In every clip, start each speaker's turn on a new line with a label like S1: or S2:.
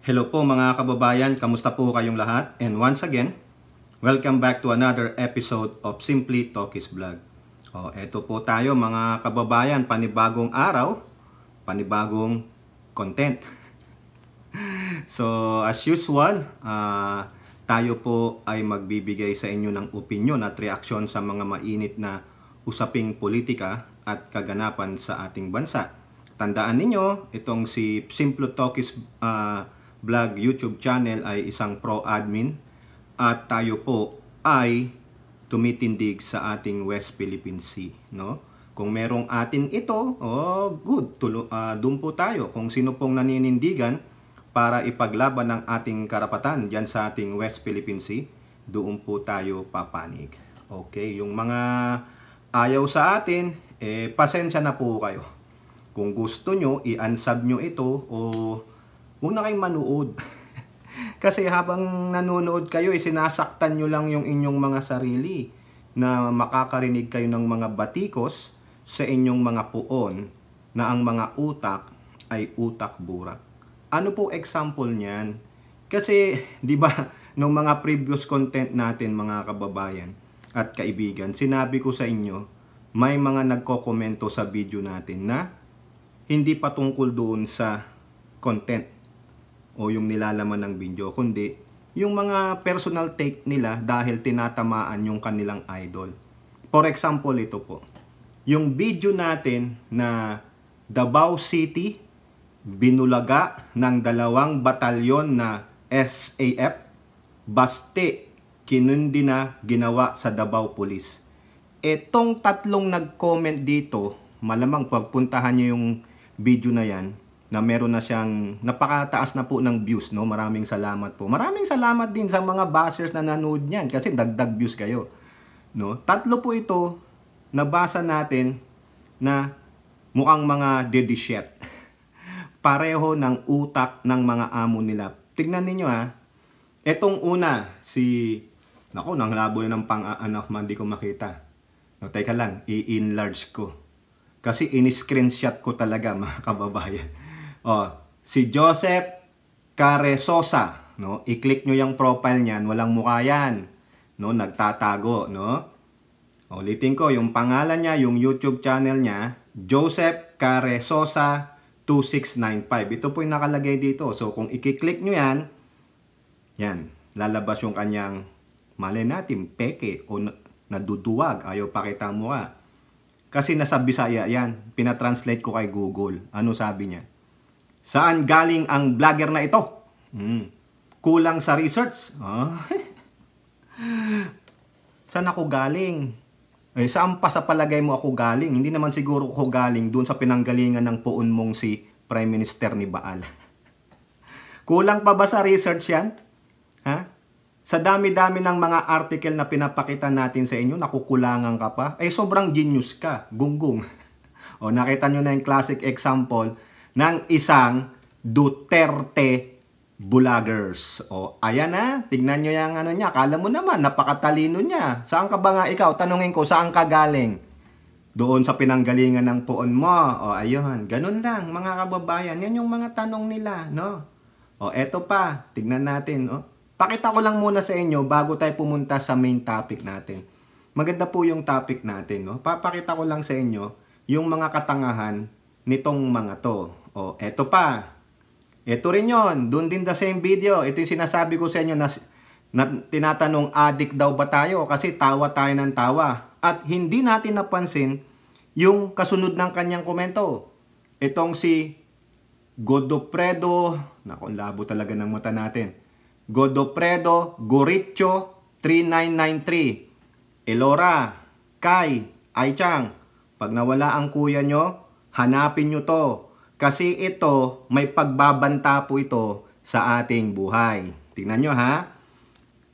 S1: Hello po mga kababayan, kamusta po kayong lahat? And once again, welcome back to another episode of Simply Talkies Vlog. O, oh, eto po tayo mga kababayan, panibagong araw, panibagong content. so, as usual, uh, tayo po ay magbibigay sa inyo ng opinion at reaksyon sa mga mainit na usaping politika at kaganapan sa ating bansa. Tandaan ninyo, itong si Simple Talkies uh, Vlog YouTube channel ay isang pro-admin at tayo po ay tumitindig sa ating West Philippine Sea, no? Kung merong atin ito, oh, good, tulo, uh, ah, doon po tayo. Kung sino pong naninindigan para ipaglaban ng ating karapatan dyan sa ating West Philippine Sea, doon po tayo papanig. Okay, yung mga ayaw sa atin, eh, pasensya na po kayo. Kung gusto nyo, i-unsub nyo ito o huwag na kayong manood. Kasi habang nanonood kayo, eh, sinasaktan nyo lang yung inyong mga sarili na makakarinig kayo ng mga batikos sa inyong mga puon na ang mga utak ay utak burak. Ano po example niyan? Kasi, di ba, nung mga previous content natin mga kababayan at kaibigan, sinabi ko sa inyo, may mga nagkokomento sa video natin na hindi patungkol doon sa content o yung nilalaman ng video, kundi yung mga personal take nila dahil tinatamaan yung kanilang idol. For example, ito po. Yung video natin na Davao City binulaga ng dalawang batalyon na SAF baste kinundi na ginawa sa Davao Police. Etong tatlong nag-comment dito, malamang pagpuntahan niyo yung video na yan, na meron na siyang napakataas na po ng views, no? Maraming salamat po. Maraming salamat din sa mga bashers na nanood niyan kasi dagdag views kayo, no? Tatlo po ito nabasa natin na mukhang mga dedishet Pareho ng utak ng mga amo nila. Tignan niyo ha. Etong una, si... Nako, nang labo na ng pang-anak man, di ko makita. No, teka lang, i-enlarge ko. Kasi in-screenshot ko talaga mga kababayan. Oh, si Joseph Caresosa, no? I-click niyo yung profile niyan, walang mukha yan, no? Nagtatago, no? Ulitin ko, yung pangalan niya, yung YouTube channel niya, Joseph Caresosa 2695. Ito po yung nakalagay dito. So, kung i-click niyo yan, yan, lalabas yung kanyang, mali natin, peke o naduduwag, ayaw pakita mo ka. Kasi nasa Bisaya yan, pinatranslate ko kay Google. Ano sabi niya? Saan galing ang vlogger na ito? Hmm. Kulang sa research? Ah. Saan ako galing? Eh, saan pa sa palagay mo ako galing? Hindi naman siguro ako galing doon sa pinanggalingan ng poon mong si Prime Minister ni Baal. Kulang pa ba sa research yan? Ha? Sa dami-dami ng mga article na pinapakita natin sa inyo, nakukulangan ka pa. Eh, sobrang genius ka. Gunggong. o, nakita nyo na yung classic example ng isang Duterte Bulagers. O, ayan na. Tignan nyo yung ano niya. Kala mo naman, napakatalino niya. Saan ka ba nga ikaw? Tanungin ko, saan ka galing? Doon sa pinanggalingan ng poon mo. O, ayun. Ganun lang, mga kababayan. Yan yung mga tanong nila, no? O, eto pa. Tignan natin, o. Oh. Pakita ko lang muna sa inyo bago tayo pumunta sa main topic natin. Maganda po yung topic natin, no? Papakita ko lang sa inyo yung mga katangahan nitong mga to. O, eto pa. Ito rin yon. Doon din the same video. Ito yung sinasabi ko sa inyo na, na tinatanong addict daw ba tayo kasi tawa tayo ng tawa. At hindi natin napansin yung kasunod ng kanyang komento. Itong si Godopredo, nako labo talaga ng mata natin. Godopredo Goricho 3993. Elora, Kai, Aichang, pag nawala ang kuya nyo, hanapin nyo to. Kasi ito, may pagbabanta po ito sa ating buhay. Tingnan nyo ha.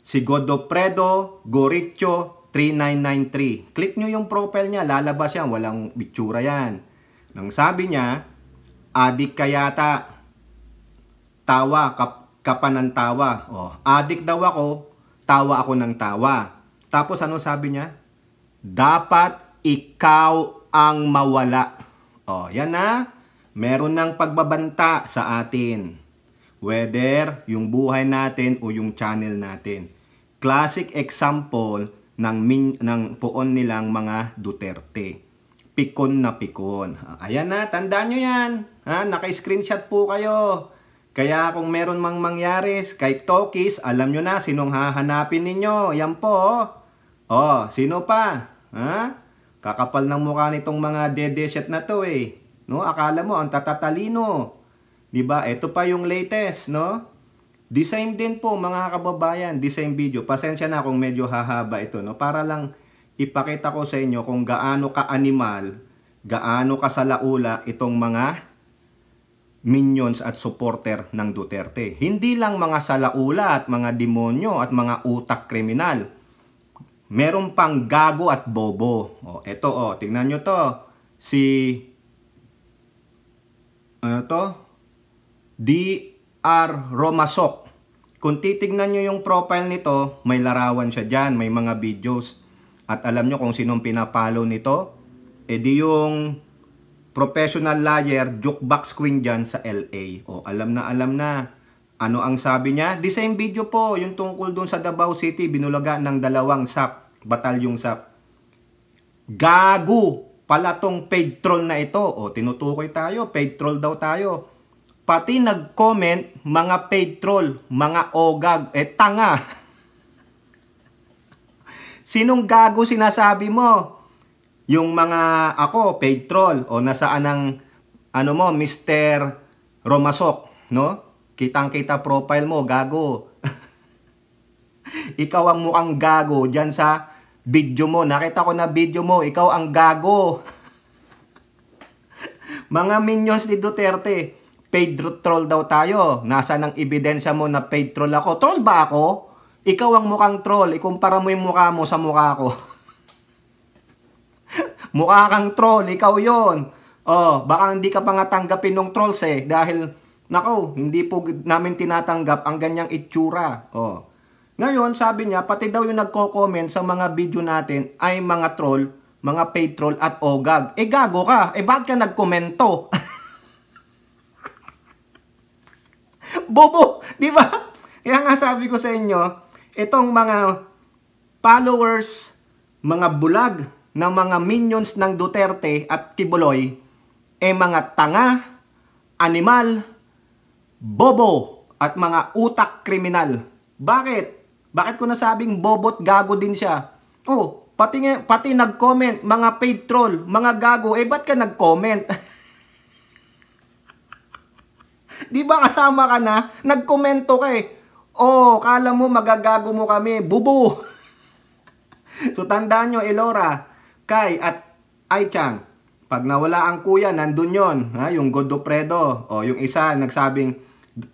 S1: Si Godofredo Goricho 3993. Click nyo yung profile niya, lalabas yan. Walang bitsura yan. Nang sabi niya, adik kayata. Tawa, kap kapanantawa. Oh, adik daw ako, tawa ako ng tawa. Tapos ano sabi niya? Dapat ikaw ang mawala. Oh, yan na meron ng pagbabanta sa atin. Whether yung buhay natin o yung channel natin. Classic example ng, min, ng poon nilang mga Duterte. Pikon na pikon. Ayan na, tandaan nyo yan. Ha? Naka-screenshot po kayo. Kaya kung meron mang mangyari kay Tokis, alam nyo na sinong hahanapin ninyo. Yan po. Oh, oh sino pa? Ha? Kakapal ng mukha nitong mga dedeset na to eh. No? Akala mo ang tatatalino. 'Di ba? Ito pa yung latest, no? The same din po mga kababayan, the same video. Pasensya na kung medyo hahaba ito, no? Para lang ipakita ko sa inyo kung gaano ka-animal, gaano ka salaula itong mga minions at supporter ng Duterte. Hindi lang mga salaula at mga demonyo at mga utak kriminal. Meron pang gago at bobo. O, eto o, tingnan nyo to. Si ano to? DR Romasok. Kung titignan nyo yung profile nito, may larawan siya dyan, may mga videos. At alam nyo kung sinong pinapalo nito? E di yung professional liar, jukebox queen dyan sa LA. O alam na alam na. Ano ang sabi niya? The same video po, yung tungkol dun sa Davao City, binulaga ng dalawang SAP, batalyong SAP. Gago! pala tong paid troll na ito. O, tinutukoy tayo, paid troll daw tayo. Pati nag-comment, mga paid troll, mga ogag, eh tanga. Sinong gago sinasabi mo? Yung mga ako, paid troll, o nasaan ang, ano mo, Mr. Romasok, no? Kitang-kita profile mo, gago. Ikaw ang mukhang gago dyan sa Video mo, nakita ko na video mo, ikaw ang gago. Mga minions ni Duterte, paid troll daw tayo. Nasa ng ebidensya mo na paid troll ako? Troll ba ako? Ikaw ang mukhang troll, ikumpara mo yung mukha mo sa mukha ko. mukha kang troll, ikaw yon. Oh, baka hindi ka pa nga tanggapin ng trolls eh dahil nako, hindi po namin tinatanggap ang ganyang itsura. Oh. Ngayon, sabi niya, pati daw yung nagko-comment sa mga video natin ay mga troll, mga paid troll at ogag. Eh gago ka, eh bakit ka nagkomento? Bobo, di ba? Kaya nga sabi ko sa inyo, itong mga followers, mga bulag ng mga minions ng Duterte at Kibuloy, eh mga tanga, animal, bobo, at mga utak kriminal. Bakit? Bakit ko nasabing bobot gago din siya? Oh, pati, nga pati nag-comment, mga paid troll, mga gago, eh bakit ka nag-comment? Di ba kasama ka na? Nagkomento ka eh. Oh, kala mo magagago mo kami. Bubo! so tandaan nyo, Elora, Kai at Aichang. Pag nawala ang kuya, nandun yon ha, Yung Godofredo O yung isa, nagsabing,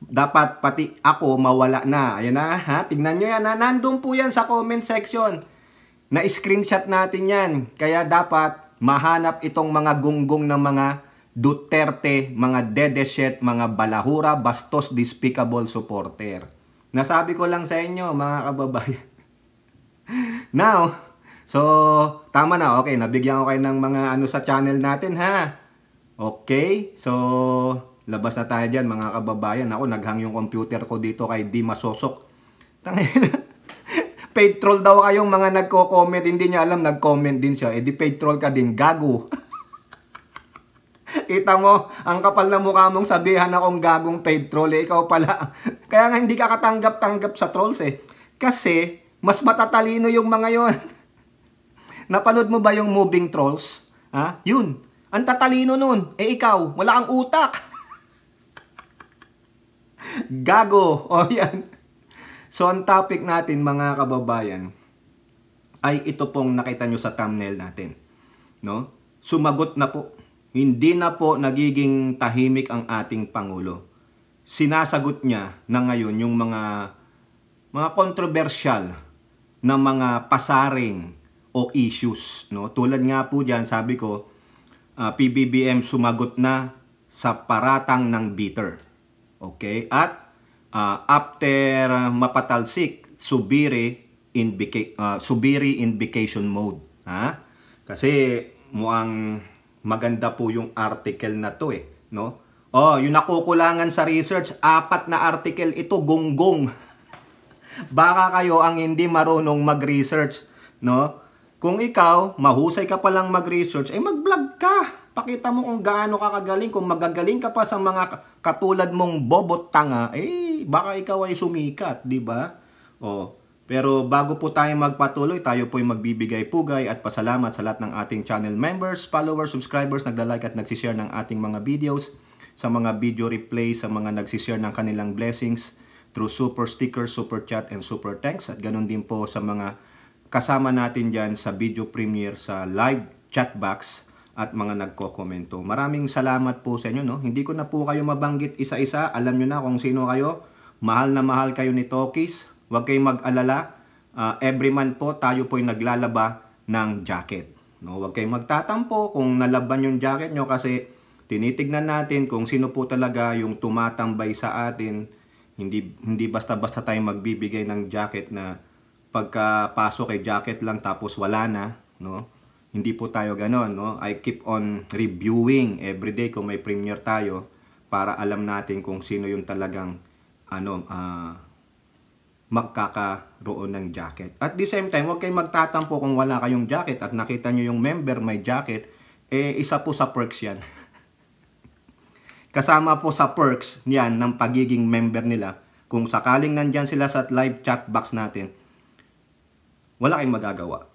S1: dapat pati ako mawala na. Ayan na, ha? Tingnan nyo yan, ha? Nandun po yan sa comment section. Na-screenshot natin yan. Kaya dapat mahanap itong mga gunggong ng mga Duterte, mga Dedeshet, mga Balahura, Bastos, Despicable Supporter. Nasabi ko lang sa inyo, mga kababayan. Now, so, tama na. Okay, nabigyan ko kayo ng mga ano sa channel natin, ha? Okay, so, Labas na tayo dyan mga kababayan. Ako, naghang yung computer ko dito kay Di Masosok. Tangina. Paid troll daw kayong mga nagko-comment. Hindi niya alam, nag-comment din siya. Eh di paid troll ka din, gago. Kita mo, ang kapal na mukha mong sabihan akong gagong paid troll. Eh, ikaw pala. Kaya nga hindi ka katanggap-tanggap sa trolls eh. Kasi, mas matatalino yung mga yon. Napanood mo ba yung moving trolls? Ha? Yun. Ang tatalino nun. Eh ikaw, wala kang utak. Gago! O yan. So, ang topic natin mga kababayan ay ito pong nakita nyo sa thumbnail natin. No? Sumagot na po. Hindi na po nagiging tahimik ang ating Pangulo. Sinasagot niya na ngayon yung mga mga controversial na mga pasaring o issues. No? Tulad nga po dyan, sabi ko, uh, ah, PBBM sumagot na sa paratang ng bitter. Okay? At uh, after uh, mapatalsik, subiri in uh, subiri in vacation mode, ha? Kasi mo ang maganda po yung article na to eh, no? Oh, yung nakukulangan sa research, apat na article ito, gonggong. Baka kayo ang hindi marunong mag-research, no? Kung ikaw, mahusay ka palang mag-research, eh mag-vlog ka. Pakita mo kung gaano ka kagaling. Kung magagaling ka pa sa mga katulad mong bobot tanga, eh, baka ikaw ay sumikat, di ba? Oh, pero bago po tayo magpatuloy, tayo po'y magbibigay pugay at pasalamat sa lahat ng ating channel members, followers, subscribers, nagla-like at nagsishare ng ating mga videos, sa mga video replay, sa mga nagsishare ng kanilang blessings through super sticker, super chat, and super thanks. At ganun din po sa mga kasama natin dyan sa video premiere sa live chat box at mga nagko-komento. Maraming salamat po sa inyo. No? Hindi ko na po kayo mabanggit isa-isa. Alam nyo na kung sino kayo. Mahal na mahal kayo ni Tokis. Huwag kayong mag-alala. Uh, every month po tayo po'y naglalaba ng jacket. No, huwag kayong magtatampo kung nalaban yung jacket nyo kasi tinitignan natin kung sino po talaga yung tumatambay sa atin. Hindi, hindi basta-basta tayo magbibigay ng jacket na pagkapasok kay jacket lang tapos wala na. No? Hindi po tayo ganon, no? I keep on reviewing everyday kung may premiere tayo para alam natin kung sino yung talagang ano, uh, magkakaroon ng jacket. At the same time, huwag kayong magtatampo kung wala kayong jacket at nakita nyo yung member may jacket, eh isa po sa perks yan. Kasama po sa perks niyan ng pagiging member nila, kung sakaling nandyan sila sa live chat box natin, wala kayong magagawa.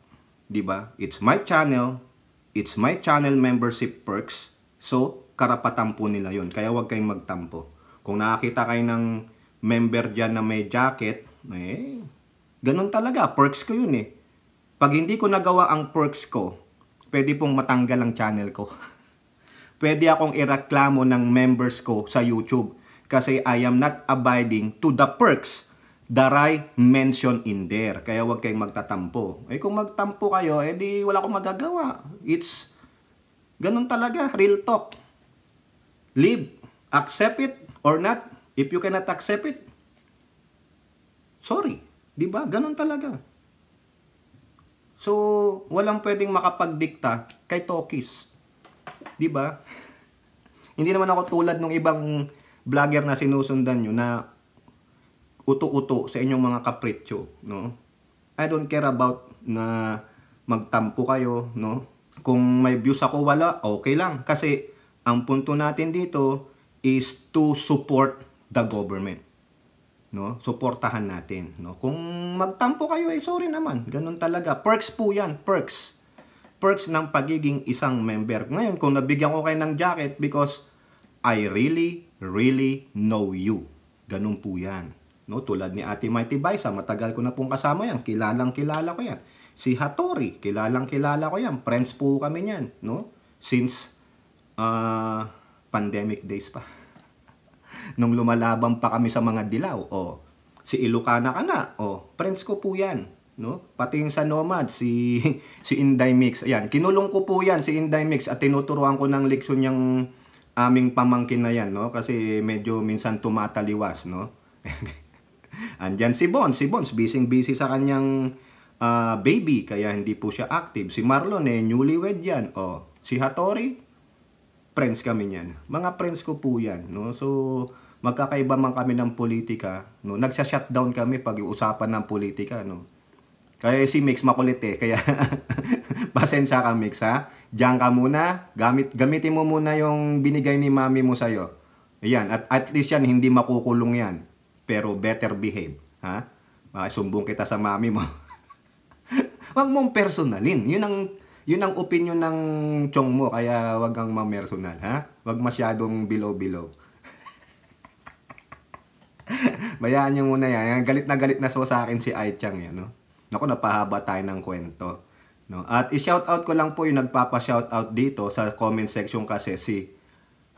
S1: 'di ba? It's my channel, it's my channel membership perks. So, karapatan po nila 'yon. Kaya 'wag kayong magtampo. Kung nakakita kayo ng member diyan na may jacket, eh ganun talaga, perks ko 'yun eh. Pag hindi ko nagawa ang perks ko, pwede pong matanggal ang channel ko. pwede akong ireklamo ng members ko sa YouTube kasi I am not abiding to the perks the mention in there. Kaya huwag kayong magtatampo. Eh kung magtampo kayo, eh di wala akong magagawa. It's ganun talaga, real talk. Live, accept it or not. If you cannot accept it, sorry. 'Di ba? Ganun talaga. So, walang pwedeng makapagdikta kay Tokis. 'Di ba? Hindi naman ako tulad ng ibang vlogger na sinusundan nyo na uto-uto sa inyong mga kapritsyo, no? I don't care about na magtampo kayo, no? Kung may views ako wala, okay lang. Kasi ang punto natin dito is to support the government. No? Suportahan natin, no? Kung magtampo kayo, eh sorry naman. Ganun talaga. Perks po 'yan, perks. Perks ng pagiging isang member. Ngayon, kung nabigyan ko kayo ng jacket because I really, really know you. Ganun po 'yan. No, tulad ni Ate Mighty Baisa, matagal ko na pong kasama yan. Kilalang kilala ko yan. Si Hattori, kilalang kilala ko yan. Friends po kami niyan, no? Since uh, pandemic days pa. Nung lumalaban pa kami sa mga dilaw, oh. Si Ilocana ka na, oh. Friends ko po yan, no? Pati yung sa Nomad, si, si Inday Mix. Ayan, kinulong ko po yan, si Inday Mix. At tinuturuan ko ng leksyon yung aming pamangkin na yan, no? Kasi medyo minsan tumataliwas, no? Andyan si Bon. Si Bon's busy-busy sa kanyang uh, baby, kaya hindi po siya active. Si Marlon, eh, newlywed yan. Oh, si Hatori friends kami niyan. Mga friends ko po yan. No? So, magkakaiba man kami ng politika. No? Nagsha-shutdown kami pag usapan ng politika. No? Kaya si Mix makulit eh. Kaya pasensya ka Mix ha. Diyan ka muna. Gamit, gamitin mo muna yung binigay ni mami mo sa'yo. Ayan. At, at least yan, hindi makukulong yan pero better behave. Ha? Baka ah, sumbong kita sa mami mo. wag mong personalin. Yun ang, yun ang opinion ng chong mo, kaya wag kang mamersonal, ha? Wag masyadong below-below. Bayaan nyo muna yan. Galit na galit na so sa akin si Ai Chang yan, eh, no? Naku, napahaba tayo ng kwento. No? At i-shoutout ko lang po yung nagpapa-shoutout dito sa comment section kasi si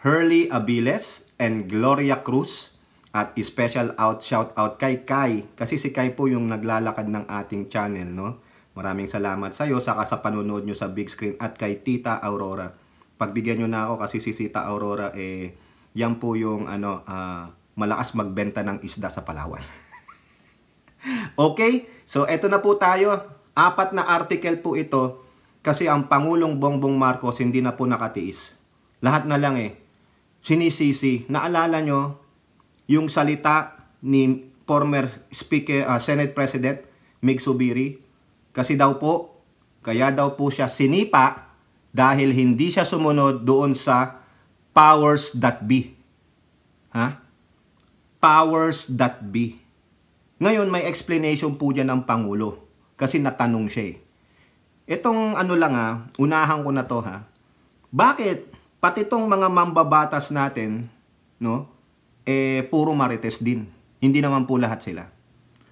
S1: Hurley Abiles and Gloria Cruz at special out, shout out kay Kai. Kasi si Kai po yung naglalakad ng ating channel, no? Maraming salamat sa iyo, saka sa panonood nyo sa big screen at kay Tita Aurora. Pagbigyan niyo na ako kasi si Tita Aurora, eh, yan po yung ano, uh, malakas magbenta ng isda sa Palawan. okay? So, eto na po tayo. Apat na article po ito kasi ang Pangulong Bongbong Marcos hindi na po nakatiis. Lahat na lang eh. Sinisisi. Naalala nyo, yung salita ni former Speaker, uh, Senate President Mig Subiri. Kasi daw po, kaya daw po siya sinipa dahil hindi siya sumunod doon sa powers that be. Ha? Powers that be. Ngayon, may explanation po dyan ng Pangulo. Kasi natanong siya eh. Itong ano lang ha, ah, unahan ko na to ha. Bakit pati tong mga mambabatas natin, no? eh puro marites din. Hindi naman po lahat sila.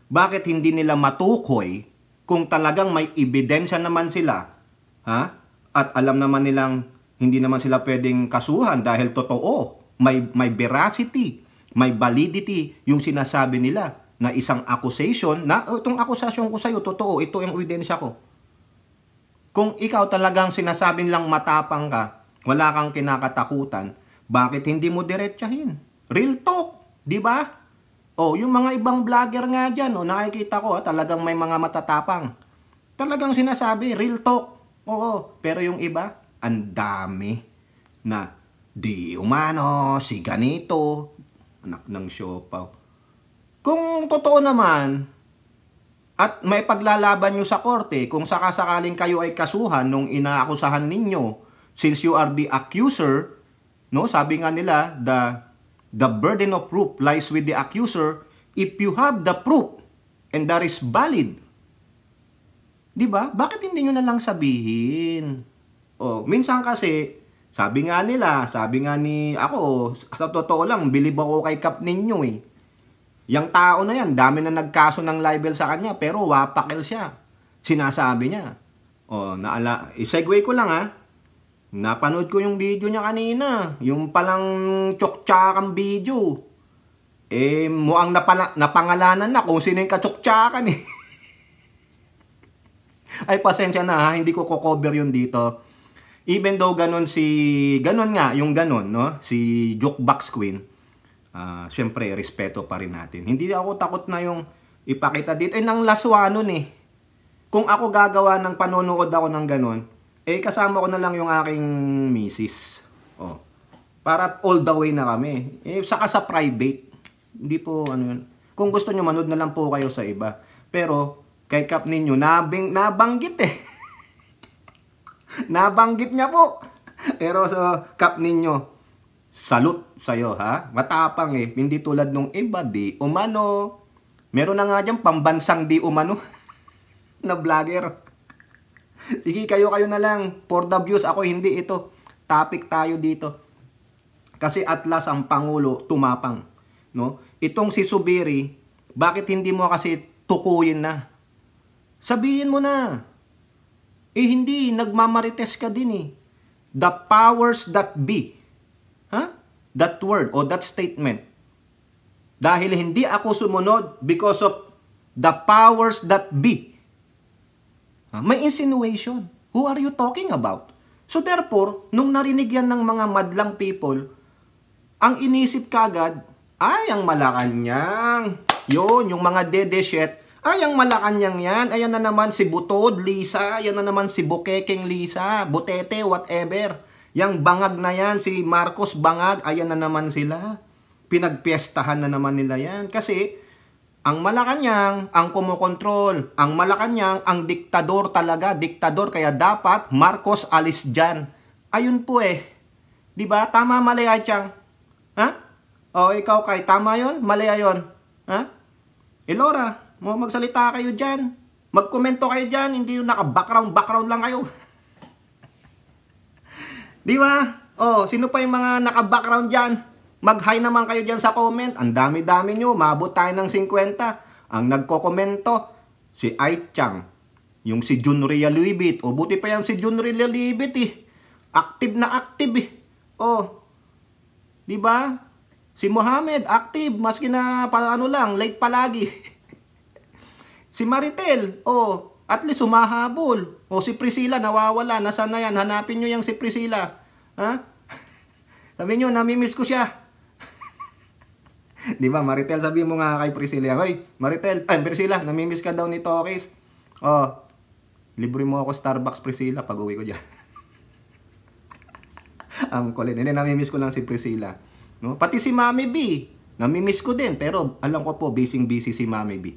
S1: Bakit hindi nila matukoy kung talagang may ebidensya naman sila? Ha? At alam naman nilang hindi naman sila pwedeng kasuhan dahil totoo. May, may veracity, may validity yung sinasabi nila na isang accusation na oh, itong akusasyon ko iyo totoo, ito yung ebidensya ko. Kung ikaw talagang sinasabi lang matapang ka, wala kang kinakatakutan, bakit hindi mo diretsahin? Real talk, 'di ba? Oh, yung mga ibang vlogger nga diyan, oh, nakikita ko, ah, talagang may mga matatapang. Talagang sinasabi, real talk. Oo, pero yung iba, ang dami na di umano, si ganito, anak ng siopaw. Kung totoo naman, at may paglalaban nyo sa korte kung sakasakaling kayo ay kasuhan nung inaakusahan ninyo since you are the accuser, no? Sabi nga nila, the The burden of proof lies with the accuser if you have the proof and that is valid. 'Di ba? Bakit hindi niyo na lang sabihin? Oh, minsan kasi sabi nga nila, sabi nga ni ako, sa totoo lang, bilib ako kay Kap ninyo eh. Yang tao na yan, dami na nagkaso ng libel sa kanya, pero wapakil siya. Sinasabi niya. O, oh, naala, isegue ko lang ha. Napanood ko yung video niya kanina. Yung palang chok katsuktsakan video. Eh, mo ang napangalanan na kung sino yung katsuktsakan eh. Ay, pasensya na ha, hindi ko ko-cover yun dito. Even though ganun si, ganun nga, yung ganun, no? Si Jokebox Queen. Uh, ah, Siyempre, respeto pa rin natin. Hindi ako takot na yung ipakita dito. Eh, nang laswa nun eh. Kung ako gagawa ng panonood ako ng ganun, eh kasama ko na lang yung aking misis. Oh. Para all the way na kami. Eh, saka sa private. Hindi po ano yun. Kung gusto nyo, manood na lang po kayo sa iba. Pero, kay Cap ninyo, nabing, nabanggit eh. nabanggit niya po. Pero sa so, Cap ninyo, salute sa'yo ha. Matapang eh. Hindi tulad nung iba, di umano. Meron na nga dyan, pambansang di umano. na vlogger. Sige, kayo kayo na lang. For the views, ako hindi ito. Topic tayo dito. Kasi atlas ang Pangulo tumapang. No? Itong si Subiri, bakit hindi mo kasi tukuyin na? Sabihin mo na. Eh hindi, nagmamarites ka din eh. The powers that be. Huh? That word or that statement. Dahil hindi ako sumunod because of the powers that be. Ah, may insinuation. Who are you talking about? So therefore, nung narinig yan ng mga madlang people, ang inisip kagad ay ang Malacanang. Yon, yung mga dede shit. Ay, ang Malacanang yan. Ayan na naman si Butod, Lisa. Ayan na naman si Bukekeng Lisa. Butete, whatever. Yang bangag na yan, si Marcos Bangag. Ayan na naman sila. Pinagpiestahan na naman nila yan. Kasi, ang Malacanang ang kumokontrol. Ang Malacanang ang diktador talaga. Diktador. Kaya dapat Marcos alis dyan. Ayun po eh. Diba? Tama mali, Atyang. Ha? O oh, ikaw kay tama yon, mali ah yon. Ha? Elora, eh, mo magsalita kayo diyan. Magkomento kayo diyan, hindi yung naka-background background lang kayo. Di ba? Oh, sino pa yung mga naka-background diyan? Mag-hi naman kayo diyan sa comment. Ang dami-dami nyo, maabot tayo ng 50. Ang nagko-komento si Ai Chang, yung si Junria Libit. O buti pa yan si Junria Libit eh. Active na active eh. Oh, 'Di ba? Si Mohammed active maski na paano lang, late palagi. si Maritel, oh, at least humahabol. O oh, si Priscilla nawawala, nasaan na yan? Hanapin niyo yang si Priscilla. Ha? Sabi niyo, nami-miss ko siya. 'Di ba, Maritel, sabi mo nga kay Priscilla, "Hoy, Maritel, ay Priscilla, nami-miss ka daw ni Tokis." Oh, libre mo ako Starbucks Priscilla pag uwi ko diyan. ang kulit. nami-miss ko lang si Priscilla. No? Pati si Mami B, Nami-miss ko din. Pero alam ko po, busy-busy si Mami B.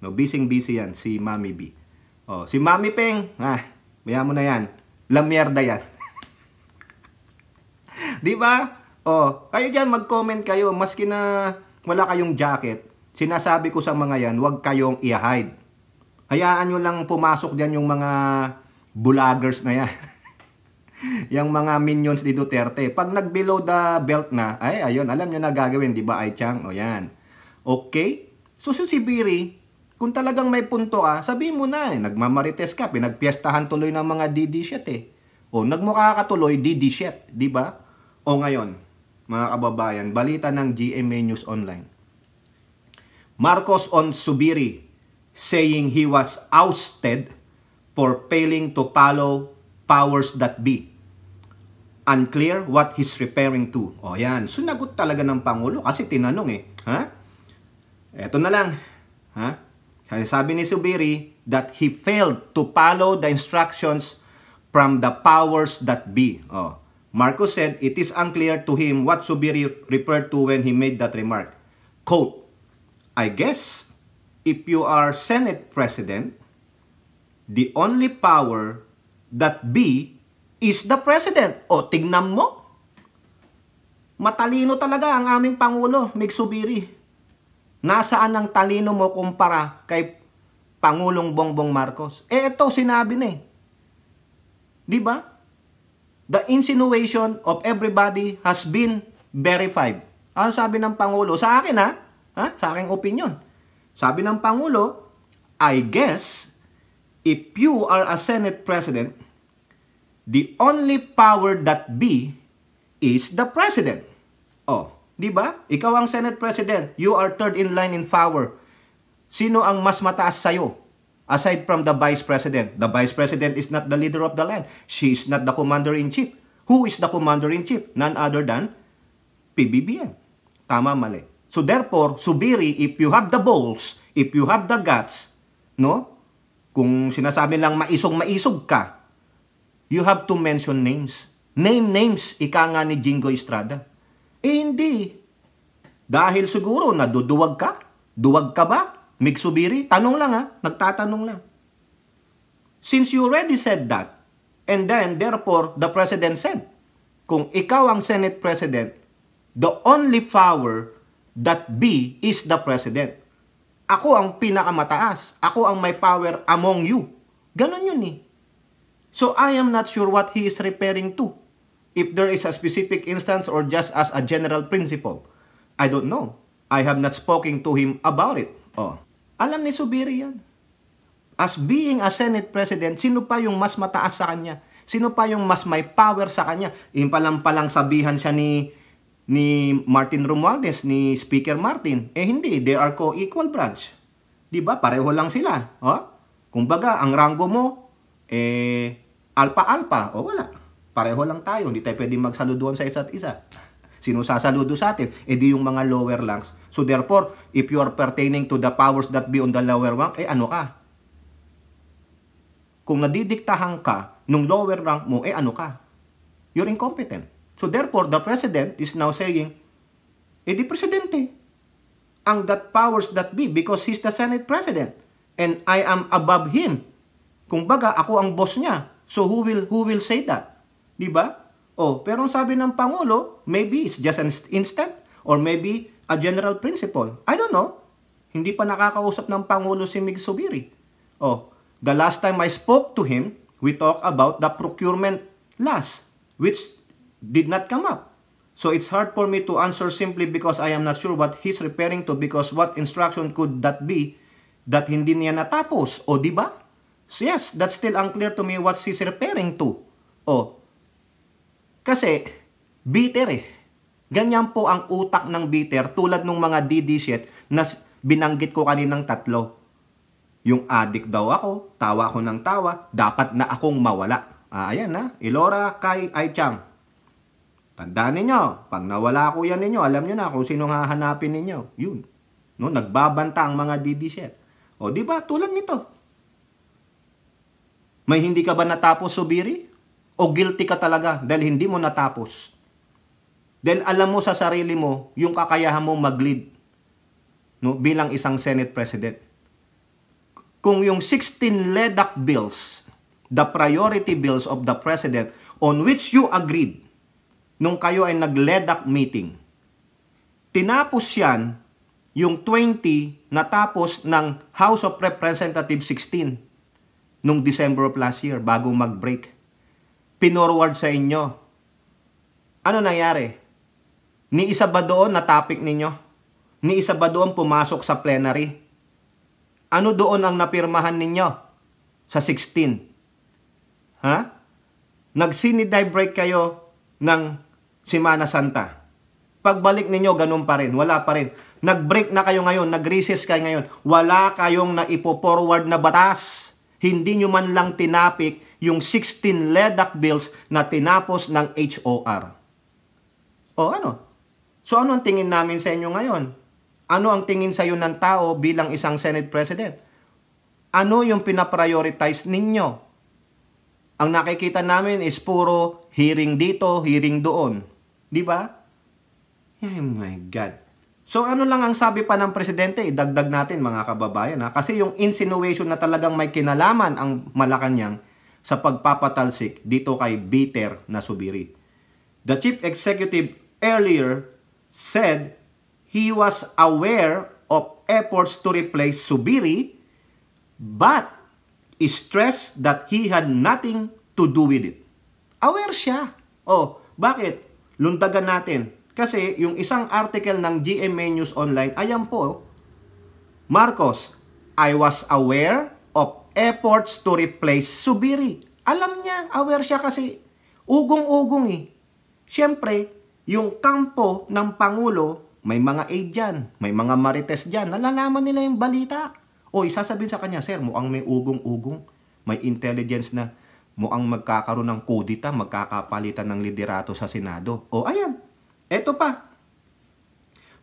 S1: No, busy-busy yan, si Mami B. Oh, si Mami Peng, ah, maya mo na yan. Lamierda yan. Di ba? Oh, kayo diyan mag-comment kayo maski na wala kayong jacket. Sinasabi ko sa mga yan, huwag kayong i-hide. Hayaan niyo lang pumasok diyan yung mga vloggers na yan. yung mga minions ni Duterte. Pag nag-below the belt na, ay ayun, alam nyo na gagawin, di ba, Ay Chang? O yan. Okay? So, so si Biri, kung talagang may punto ka, ah, sabi mo na, eh, nagmamarites ka, pinagpiestahan tuloy ng mga DD 7 eh. O, nagmukha ka tuloy, DD 7 di ba? O ngayon, mga kababayan, balita ng GMA News Online. Marcos on Subiri saying he was ousted for failing to follow powers that be. Unclear what he's referring to. O yan, sunagot talaga ng Pangulo kasi tinanong eh. Ha? Eto na lang. Ha? Sabi ni Subiri that he failed to follow the instructions from the powers that be. O. Marcos said it is unclear to him what Subiri referred to when he made that remark. Quote, I guess if you are Senate President, the only power that B is the president. O, tingnan mo. Matalino talaga ang aming Pangulo, Migsubiri. Nasaan ang talino mo kumpara kay Pangulong Bongbong Marcos? Eh, ito, sinabi na eh. Di ba? The insinuation of everybody has been verified. Ano sabi ng Pangulo? Sa akin ha? ha? Sa aking opinion. Sabi ng Pangulo, I guess if you are a Senate President, the only power that be is the President. Oh, di ba? Ikaw ang Senate President. You are third in line in power. Sino ang mas mataas sa'yo? Aside from the Vice President. The Vice President is not the leader of the land. She is not the Commander-in-Chief. Who is the Commander-in-Chief? None other than PBBM. Tama, mali. So therefore, Subiri, if you have the balls, if you have the guts, no? Kung sinasabi lang maisog-maisog ka, you have to mention names. Name names, ika nga ni Jingo Estrada. Eh, hindi. Dahil siguro naduduwag ka? Duwag ka ba? Migsubiri? Tanong lang ha, nagtatanong lang. Since you already said that, and then therefore the President said, kung ikaw ang Senate President, the only power that be is the President. Ako ang pinakamataas. Ako ang may power among you. Ganon yun eh. So I am not sure what he is referring to. If there is a specific instance or just as a general principle. I don't know. I have not spoken to him about it. Oh. Alam ni Subiri yan. As being a Senate President, sino pa yung mas mataas sa kanya? Sino pa yung mas may power sa kanya? Yung palang-palang sabihan siya ni ni Martin Romualdez, ni Speaker Martin. Eh hindi, they are co-equal branch. 'Di ba? Pareho lang sila, oh? Kumbaga, ang rango mo eh alpha-alpha, o oh, wala. Pareho lang tayo, hindi tayo pwedeng magsaluduan sa isa't isa. Sino sasaludo sa atin? Eh di yung mga lower ranks. So therefore, if you are pertaining to the powers that be on the lower rank, eh ano ka? Kung nadidiktahan ka nung lower rank mo, eh ano ka? You're incompetent. So therefore, the president is now saying, edi eh, presidente, ang that powers that be because he's the Senate president and I am above him. Kung baga, ako ang boss niya. So who will who will say that? 'Di ba? Oh, pero ang sabi ng pangulo, maybe it's just an instant or maybe a general principle. I don't know. Hindi pa nakakausap ng pangulo si Mig Subiri. Oh, the last time I spoke to him, we talked about the procurement last, which did not come up. So it's hard for me to answer simply because I am not sure what he's referring to because what instruction could that be that hindi niya natapos? O, di ba? So yes, that's still unclear to me what he's referring to. O, kasi, bitter eh. Ganyan po ang utak ng bitter tulad ng mga DD shit na binanggit ko kaninang tatlo. Yung addict daw ako, tawa ako ng tawa, dapat na akong mawala. Ah, ayan na, Ilora, Kai, Aichang. Tanda ninyo, pag nawala ko yan ninyo, alam nyo na kung sinong hahanapin ninyo. Yun. No, nagbabanta ang mga DD7. O, di ba? Tulad nito. May hindi ka ba natapos, Subiri? O guilty ka talaga dahil hindi mo natapos? Dahil alam mo sa sarili mo, yung kakayahan mo mag-lead no, bilang isang Senate President. Kung yung 16 LEDAC bills, the priority bills of the President on which you agreed, nung kayo ay nag-LEDAC meeting. Tinapos yan, yung 20 natapos ng House of Representatives 16 nung December of last year bago mag-break. Pinorward sa inyo. Ano nangyari? Ni isa ba doon na topic ninyo? Ni isa ba doon pumasok sa plenary? Ano doon ang napirmahan ninyo? Sa 16. Ha? Nag-sinidive break kayo ng Semana Santa. Pagbalik ninyo, ganun pa rin. Wala pa rin. Nag-break na kayo ngayon, nag-recess kayo ngayon. Wala kayong na naipo-forward na batas. Hindi nyo man lang tinapik yung 16 LEDAC bills na tinapos ng HOR. O ano? So ano ang tingin namin sa inyo ngayon? Ano ang tingin sa iyo ng tao bilang isang Senate President? Ano yung pinaprioritize ninyo? Ang nakikita namin is puro hearing dito, hearing doon. Di ba? Oh my God. So ano lang ang sabi pa ng presidente, idagdag natin mga kababayan ha? Kasi yung insinuation na talagang may kinalaman ang Malacanang sa pagpapatalsik dito kay Bitter na Subiri. The chief executive earlier said he was aware of efforts to replace Subiri but stressed that he had nothing to do with it. Aware siya. Oh, bakit? luntagan natin. Kasi yung isang article ng GMA News Online, ayan po, Marcos, I was aware of efforts to replace Subiri. Alam niya, aware siya kasi ugong-ugong eh. Siyempre, yung kampo ng Pangulo, may mga aid dyan, may mga marites dyan, nalalaman nila yung balita. O, isasabihin sa kanya, sir, mo ang may ugong-ugong, may intelligence na mukhang magkakaroon ng kudita, magkakapalitan ng liderato sa Senado. O ayan, eto pa.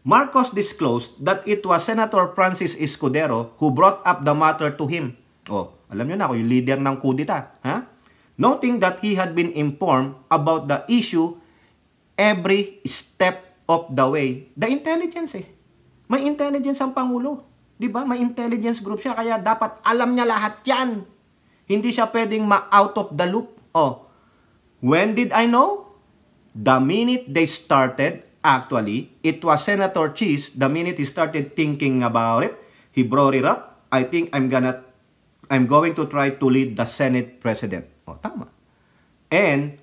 S1: Marcos disclosed that it was Senator Francis Escudero who brought up the matter to him. O, alam nyo na ako, yung leader ng kudita. Ha? Noting that he had been informed about the issue every step of the way. The intelligence eh. May intelligence ang Pangulo. 'di ba? May intelligence group siya kaya dapat alam niya lahat 'yan. Hindi siya pwedeng ma-out of the loop. Oh, when did I know? The minute they started, actually, it was Senator Cheese, the minute he started thinking about it, he brought it up. I think I'm gonna, I'm going to try to lead the Senate President. Oh, tama. And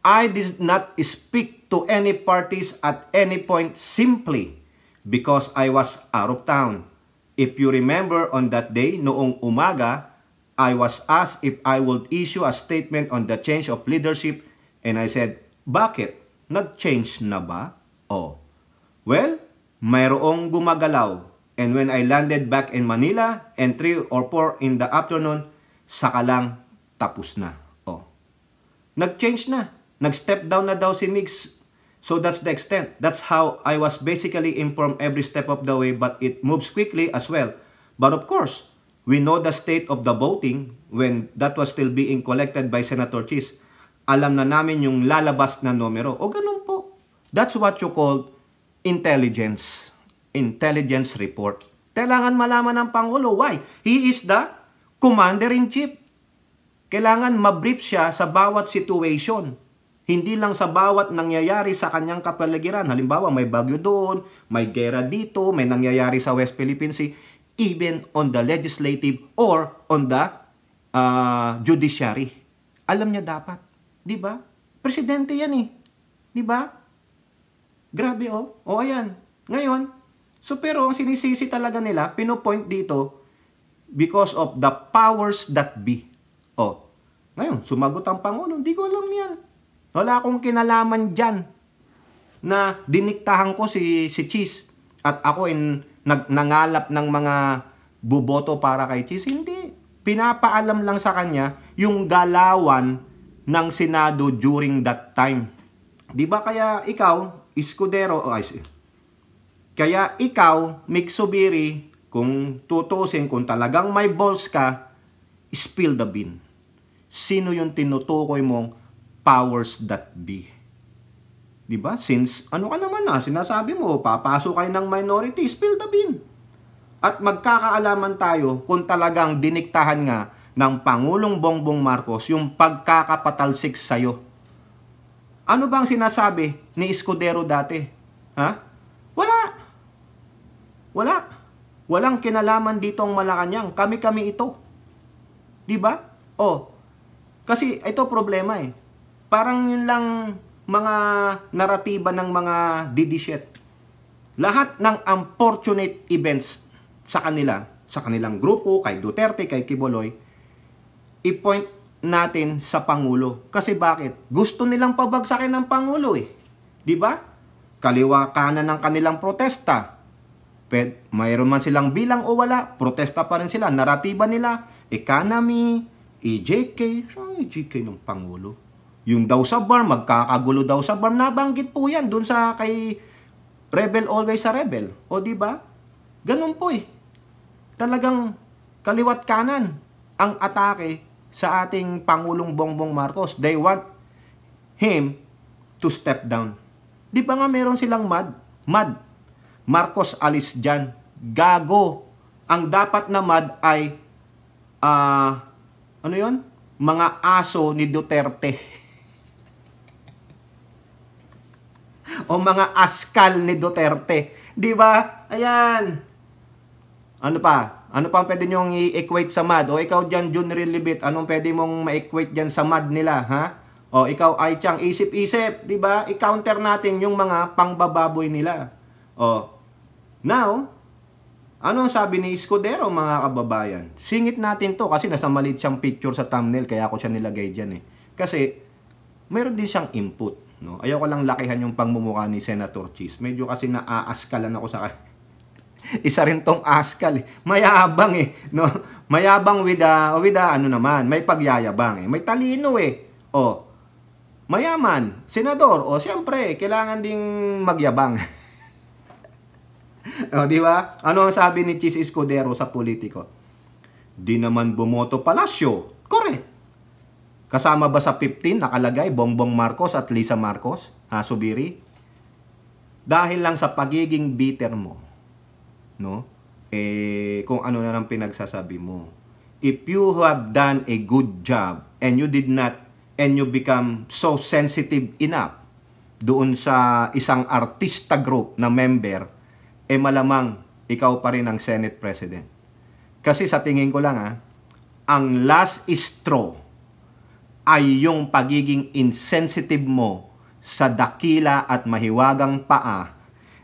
S1: I did not speak to any parties at any point simply because I was out of town. If you remember on that day, noong umaga, I was asked if I would issue a statement on the change of leadership and I said, bakit? Nag-change na ba? Oh. Well, mayroong gumagalaw. And when I landed back in Manila and 3 or 4 in the afternoon, saka lang tapos na. Oh. Nag-change na. Nag-step down na daw si Mix. So that's the extent. That's how I was basically informed every step of the way but it moves quickly as well. But of course, We know the state of the voting when that was still being collected by Senator Chis. Alam na namin yung lalabas na numero. O ganun po. That's what you call intelligence. Intelligence report. Kailangan malaman ng Pangulo. Why? He is the commander-in-chief. Kailangan mabrief siya sa bawat situation. Hindi lang sa bawat nangyayari sa kanyang kapaligiran. Halimbawa, may bagyo doon, may gera dito, may nangyayari sa West Philippine Sea even on the legislative or on the uh, judiciary. Alam niya dapat. Di ba? Presidente yan eh. Di ba? Grabe oh. O oh, ayan. Ngayon, so pero ang sinisisi talaga nila, pinopoint dito, because of the powers that be. Oh, ngayon, sumagot ang Pangulo. Hindi ko alam yan. Wala akong kinalaman dyan na diniktahan ko si, si Cheese. At ako in nag, nangalap ng mga buboto para kay Chis. Hindi. Pinapaalam lang sa kanya yung galawan ng Senado during that time. 'Di ba kaya ikaw, Iskudero, oh, kaya ikaw, Mixubiri, Subiri, kung tutusin, kung talagang may balls ka, spill the bean. Sino yung tinutukoy mong powers that be? 'Di ba? Since ano ka naman na ah, sinasabi mo, papasok kayo ng minority, spill the bean. At magkakaalaman tayo kung talagang diniktahan nga ng Pangulong Bongbong Marcos yung pagkakapatalsik sa'yo. Ano bang sinasabi ni Escudero dati? Ha? Wala. Wala. Walang kinalaman dito ang Malacanang. Kami-kami ito. 'Di ba? Oh. Kasi ito problema eh. Parang yun lang mga naratiba ng mga didishit. Lahat ng unfortunate events sa kanila, sa kanilang grupo, kay Duterte, kay Kiboloy, i-point natin sa Pangulo. Kasi bakit? Gusto nilang pabagsakin ng Pangulo eh. ba? Diba? Kaliwa kanan ng kanilang protesta. Ped, mayroon man silang bilang o wala, protesta pa rin sila. Naratiba nila, economy, EJK, EJK ng Pangulo yung daw sa bar, magkakagulo daw sa bar. Nabanggit po yan dun sa kay Rebel Always sa Rebel. O di ba? Ganun po eh. Talagang kaliwat kanan ang atake sa ating Pangulong Bongbong Marcos. They want him to step down. Di ba nga meron silang mad? Mad. Marcos alis dyan. Gago. Ang dapat na mad ay, uh, ano yon Mga aso ni Duterte. o mga askal ni Duterte. 'Di ba? Ayan. Ano pa? Ano pa ang pwede niyong i-equate sa MAD? O ikaw dyan, Jun Libit, anong pwede mong ma-equate dyan sa MAD nila, ha? O ikaw, ay Chang, isip-isip, di ba? I-counter natin yung mga pangbababoy nila. O, now, ano ang sabi ni Escudero, mga kababayan? Singit natin to kasi nasa maliit siyang picture sa thumbnail, kaya ako siya nilagay dyan eh. Kasi, meron din siyang input. No? Ayaw ko lang lakihan yung pangmumukha ni Senator Cheese. Medyo kasi naaaskalan ako sa kanya. Isa rin tong askal. Eh. Mayabang eh. No? Mayabang with a, ah, with a, ah, ano naman, may pagyayabang eh. May talino eh. O, oh, mayaman, senador. O, oh, siyempre, eh, kailangan ding magyabang. o, oh, di ba? Ano ang sabi ni Cheese Escudero sa politiko? Di naman bumoto palasyo. Correct. Kasama ba sa 15 nakalagay Bongbong Marcos at Lisa Marcos? Ha, Subiri? Dahil lang sa pagiging bitter mo, no? Eh, kung ano na lang pinagsasabi mo. If you have done a good job and you did not and you become so sensitive enough doon sa isang artista group na member, eh malamang ikaw pa rin ang Senate President. Kasi sa tingin ko lang ha, ang last straw ay yung pagiging insensitive mo sa dakila at mahiwagang paa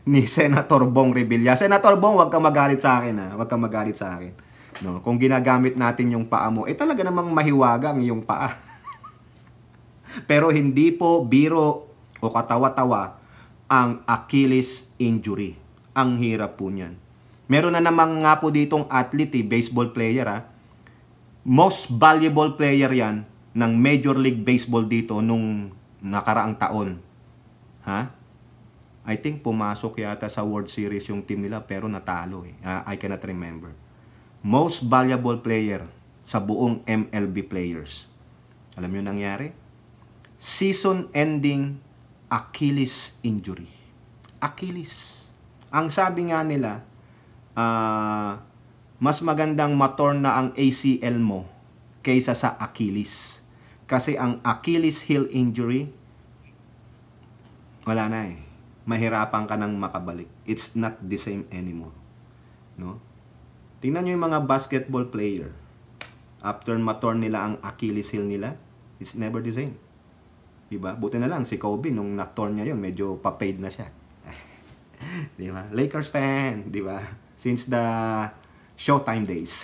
S1: ni Senator Bong Revilla. Senator Bong, wag kang magalit sa akin ha. Wag kang magalit sa akin. No, kung ginagamit natin yung paa mo, eh talaga namang mahiwagang yung paa. Pero hindi po biro o katawa-tawa ang Achilles injury. Ang hirap po niyan. Meron na namang nga po ditong athlete, eh, baseball player ha. Most valuable player yan ng Major League Baseball dito nung nakaraang taon. Ha? I think pumasok yata sa World Series yung team nila pero natalo eh. Uh, I cannot remember. Most valuable player sa buong MLB players. Alam niyo nangyari? Season-ending Achilles injury. Achilles. Ang sabi nga nila, uh, mas magandang matorn na ang ACL mo kaysa sa Achilles. Kasi ang Achilles heel injury, wala na eh. Mahirapan ka nang makabalik. It's not the same anymore. No? Tingnan nyo yung mga basketball player. After matorn nila ang Achilles heel nila, it's never the same. Diba? Buti na lang si Kobe nung natorn niya yun, medyo papaid na siya. diba? Lakers fan, diba? Since the Showtime days.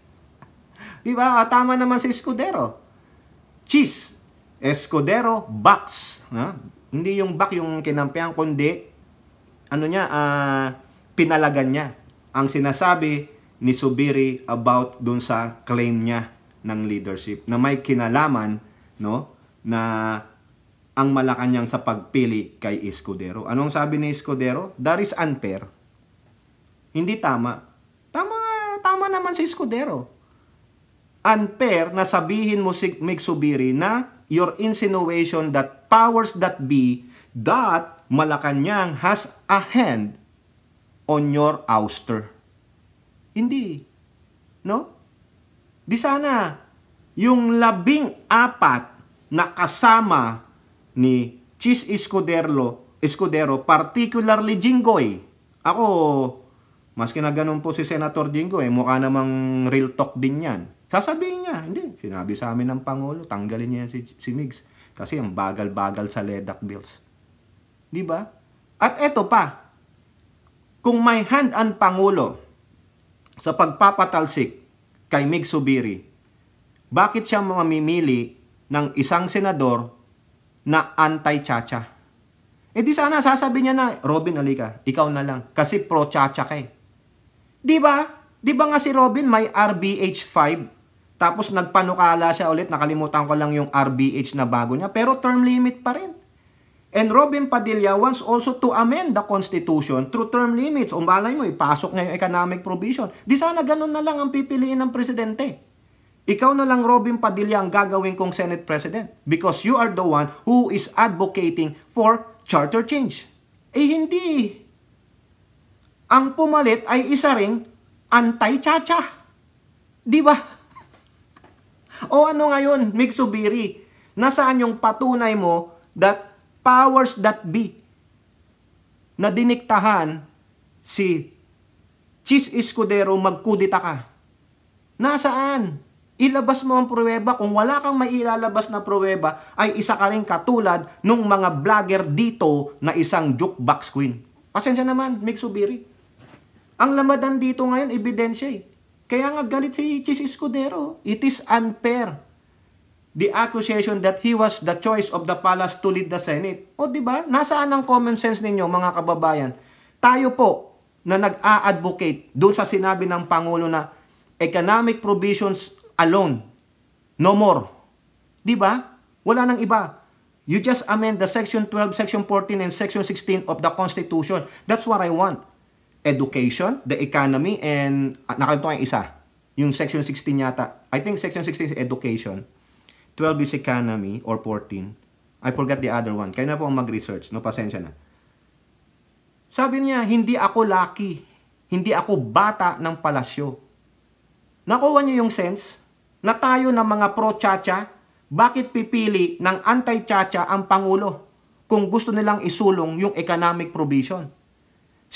S1: diba? ba? Ah, tama naman si Scudero cheese, escudero, box. Ha? Hindi yung back yung kinampihan, kundi ano niya, uh, pinalagan niya ang sinasabi ni Subiri about dun sa claim niya ng leadership na may kinalaman no na ang Malacanang sa pagpili kay Escudero. Anong sabi ni Escudero? That is unfair. Hindi tama. Tama tama naman si Escudero unfair na sabihin mo si Mig na your insinuation that powers that be that Malacanang has a hand on your ouster. Hindi. No? Di sana, yung labing apat na kasama ni Chis Escudero, Escudero particularly Jinggoy. Ako, maski na ganun po si Senator Jinggoy, eh, mukha namang real talk din yan. Sasabihin niya, hindi, sinabi sa amin ng Pangulo, tanggalin niya si, si Migs. Kasi ang bagal-bagal sa LEDAC bills. Di ba? At eto pa, kung may hand ang Pangulo sa pagpapatalsik kay Migs Subiri, bakit siya mamimili ng isang senador na anti-chacha? E di sana sasabi niya na, Robin, alika, ikaw na lang. Kasi pro-chacha ka eh. Di ba? Di ba nga si Robin may RBH 5 tapos nagpanukala siya ulit, nakalimutan ko lang yung RBH na bago niya, pero term limit pa rin. And Robin Padilla wants also to amend the Constitution through term limits. Umalay mo, ipasok niya yung economic provision. Di sana ganun na lang ang pipiliin ng presidente. Ikaw na lang, Robin Padilla, ang gagawin kong Senate President because you are the one who is advocating for charter change. Eh hindi. Ang pumalit ay isa ring anti-chacha. Di ba? O ano ngayon, Migsubiri? Nasaan yung patunay mo that powers that be na diniktahan si Cheese Escudero magkudita ka? Nasaan? Ilabas mo ang pruweba. Kung wala kang mailalabas na pruweba, ay isa ka rin katulad nung mga vlogger dito na isang jukebox queen. Pasensya naman, Migsubiri. Ang lamadan dito ngayon, ebidensya eh. Kaya nga galit si Chis Escudero. It is unfair. The accusation that he was the choice of the palace to lead the Senate. O di ba? Nasaan ang common sense ninyo mga kababayan? Tayo po na nag-a-advocate doon sa sinabi ng Pangulo na economic provisions alone. No more. Di ba? Wala nang iba. You just amend the Section 12, Section 14, and Section 16 of the Constitution. That's what I want education, the economy, and at ah, nakalimutan ko yung isa. Yung section 16 yata. I think section 16 is education. 12 is economy or 14. I forgot the other one. Kaya na po ang mag-research. No, pasensya na. Sabi niya, hindi ako lucky. Hindi ako bata ng palasyo. Nakuha niyo yung sense na tayo ng mga pro-chacha, bakit pipili ng anti-chacha ang Pangulo kung gusto nilang isulong yung economic provision?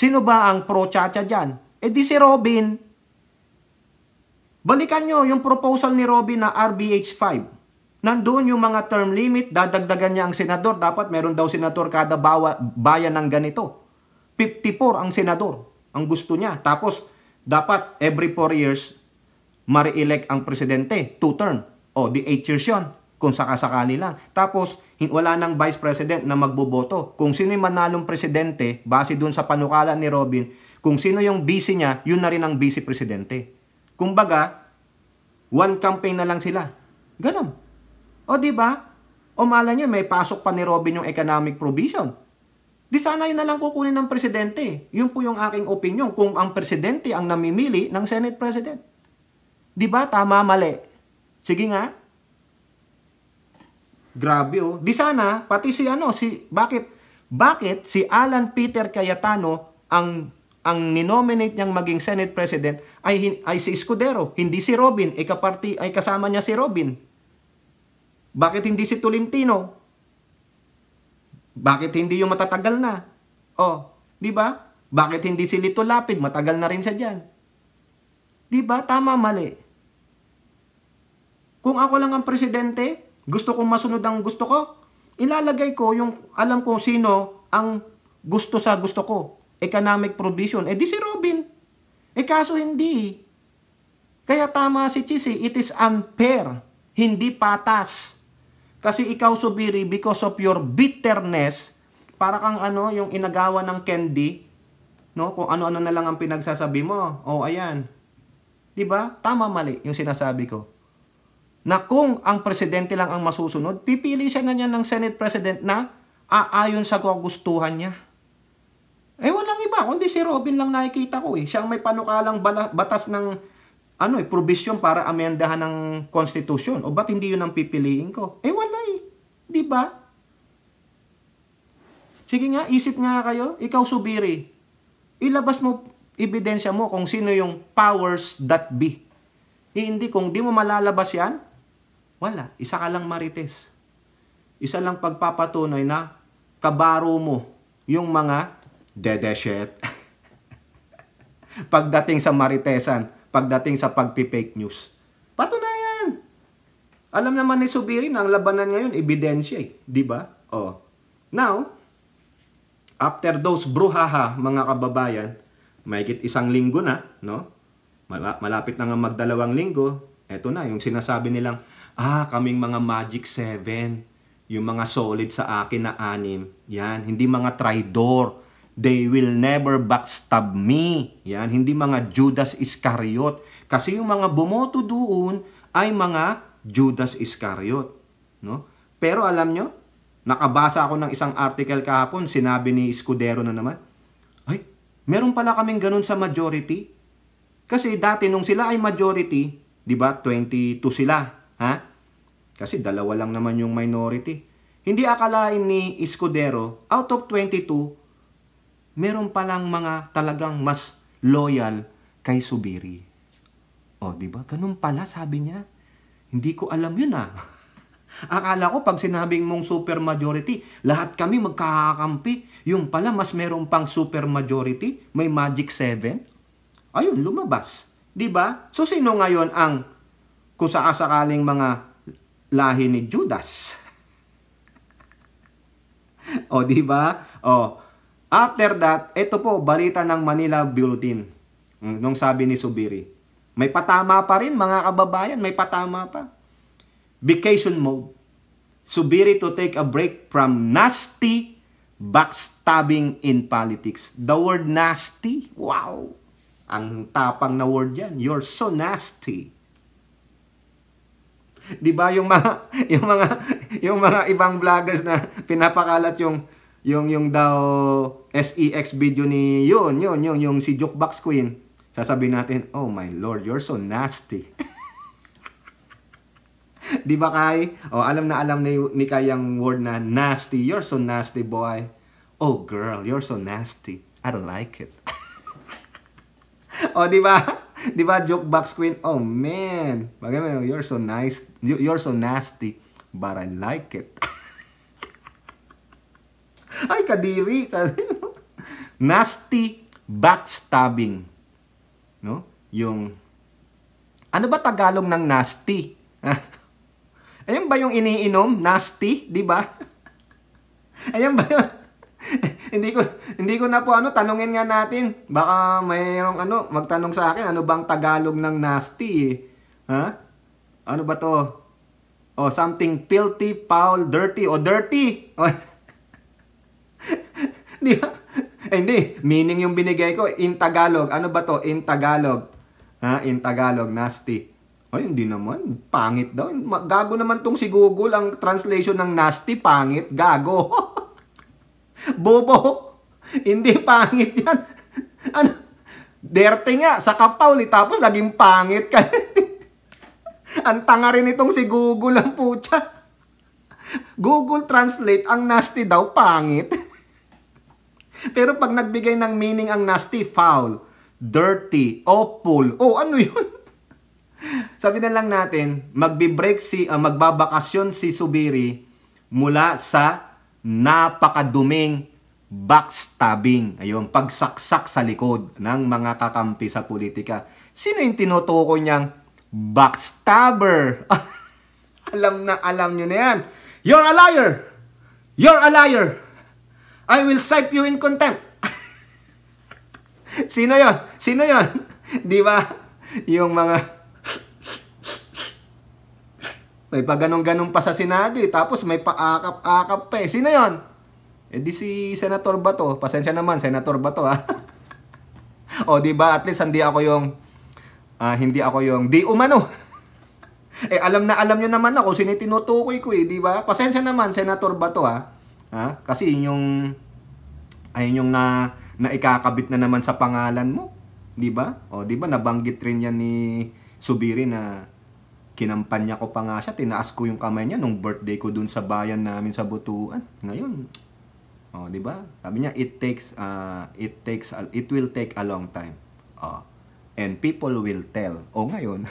S1: Sino ba ang pro-chacha dyan? E di si Robin. Balikan nyo yung proposal ni Robin na RBH 5. Nandun yung mga term limit, dadagdagan niya ang senador. Dapat meron daw senador kada bawa, bayan ng ganito. 54 ang senador, ang gusto niya. Tapos, dapat every 4 years, ma elect ang presidente, 2 term. O, di 8 years yun, kung sakasakali lang. Tapos, wala nang vice president na magboboto. Kung sino yung manalong presidente, base dun sa panukala ni Robin, kung sino yung vice niya, yun na rin ang vice presidente. Kumbaga, one campaign na lang sila. Ganon. O di ba? O mala niyo, may pasok pa ni Robin yung economic provision. Di sana yun na lang kukunin ng presidente. Yun po yung aking opinion kung ang presidente ang namimili ng Senate President. Di ba? Tama, mali. Sige nga, Grabe oh. Di sana, pati si ano, si, bakit? Bakit si Alan Peter Cayetano ang ang ninominate niyang maging Senate President ay, ay si Escudero, hindi si Robin, ay, kaparti, ay kasama niya si Robin. Bakit hindi si Tolentino? Bakit hindi yung matatagal na? Oh, di ba? Bakit hindi si Lito Lapid? Matagal na rin siya dyan. Di ba? Tama, mali. Kung ako lang ang presidente, gusto kong masunod ang gusto ko, ilalagay ko yung alam ko sino ang gusto sa gusto ko. Economic provision. Eh di si Robin. Eh kaso hindi. Kaya tama si Chisi, it is unfair. Hindi patas. Kasi ikaw subiri because of your bitterness, para kang ano, yung inagawa ng candy, no? Kung ano-ano na lang ang pinagsasabi mo. Oh, ayan. 'Di ba? Tama mali yung sinasabi ko na kung ang presidente lang ang masusunod, pipili siya na niya ng Senate President na aayon sa kagustuhan niya. Eh walang iba, kundi si Robin lang nakikita ko eh. Siya ang may panukalang batas ng ano eh, provision para amendahan ng konstitusyon. O ba't hindi yun ang pipiliin ko? Eh wala eh. Di ba? Sige nga, isip nga kayo. Ikaw subiri. Ilabas mo ebidensya mo kung sino yung powers that be. Eh, hindi, kung di mo malalabas yan, wala. Isa ka lang marites. Isa lang pagpapatunay na kabaro mo yung mga dedeshet. pagdating sa maritesan, pagdating sa pagpipake news. Patunayan! Alam naman ni Subirin, ang labanan ngayon, ebidensya eh. ba? Diba? Oh. Now, after those bruhaha, mga kababayan, mayigit isang linggo na, no? Malapit na nga magdalawang linggo, eto na, yung sinasabi nilang, Ah, kaming mga Magic 7, yung mga solid sa akin na anim, yan, hindi mga traidor. They will never backstab me. Yan, hindi mga Judas Iscariot. Kasi yung mga bumoto doon ay mga Judas Iscariot. No? Pero alam nyo, nakabasa ako ng isang article kahapon, sinabi ni Escudero na naman, ay, meron pala kaming ganun sa majority. Kasi dati nung sila ay majority, 'di ba? 22 sila. Ha? Kasi dalawa lang naman yung minority. Hindi akalain ni Escudero, out of 22, meron palang mga talagang mas loyal kay Subiri. O, di ba? Ganun pala, sabi niya. Hindi ko alam yun ah. Akala ko pag sinabing mong super majority, lahat kami magkakakampi. Yung pala, mas meron pang super majority, may Magic 7. Ayun, lumabas. 'Di ba? So sino ngayon ang kung saasakaling mga lahi ni Judas. o, di ba? O, after that, ito po, balita ng Manila Bulletin. Hmm, nung sabi ni Subiri. May patama pa rin, mga kababayan. May patama pa. Vacation mode. Subiri to take a break from nasty backstabbing in politics. The word nasty, wow! Ang tapang na word yan. You're so nasty. 'Di ba yung mga yung mga yung mga ibang vloggers na pinapakalat yung yung yung daw SEX video ni yun, yun, yun, yung si Jukebox Queen. Sasabihin natin, "Oh my lord, you're so nasty." 'Di ba Kai? Oh, alam na alam ni, ni Kai yung word na nasty. You're so nasty, boy. Oh girl, you're so nasty. I don't like it. oh, di ba? Di ba? Joke box queen. Oh, man. Bagay mo, you're so nice. You're so nasty. But I like it. Ay, kadiri. nasty backstabbing. No? Yung, ano ba Tagalog ng nasty? Ayun ba yung iniinom? Nasty, di ba? Ayun ba yun? hindi ko hindi ko na po ano tanungin nga natin. Baka mayroong ano magtanong sa akin ano bang Tagalog ng nasty eh. Ha? Ano ba to? Oh, something filthy, foul, dirty o oh, dirty. Hindi. Oh. Eh, hindi, meaning yung binigay ko in Tagalog. Ano ba to? In Tagalog. Ha? In Tagalog, nasty. Ay, oh, hindi naman. Pangit daw. Gago naman tong si Google. Ang translation ng nasty, pangit, gago. Bobo. Hindi pangit yan. Ano? Derte nga, sa kapaw ni tapos naging pangit ka. ang tanga rin itong si Google ang putya. Google Translate, ang nasty daw, pangit. Pero pag nagbigay ng meaning ang nasty, foul, dirty, awful. Oh, ano yun? Sabi na lang natin, magbi-break si, uh, magbabakasyon si Subiri mula sa napakaduming backstabbing, ayun, pagsaksak sa likod ng mga kakampi sa politika. Sino yung tinutukoy niyang backstabber? alam na alam nyo na yan. You're a liar! You're a liar! I will cite you in contempt. Sino yon? Sino yon? Di ba? Yung mga may pa ganun-ganun pa sa Senado eh. Tapos may paakap-akap pa eh. Sino yon? Eh di si Senator to? Pasensya naman, Senator to ha. Ah. o di ba at least hindi ako yung uh, hindi ako yung di umano. eh alam na alam niyo naman ako sinitinutukoy ko eh, di ba? Pasensya naman, Senator to ha. Ah. ha? Kasi yung ayun yung na na ikakabit na naman sa pangalan mo, di ba? O di ba nabanggit rin yan ni Subiri na kinampanya ko pa nga siya, tinaas ko yung kamay niya nung birthday ko dun sa bayan namin sa Butuan. Ngayon, oh, di ba? Sabi niya, it takes, uh, it takes, a, it will take a long time. Oh. And people will tell. Oh, ngayon.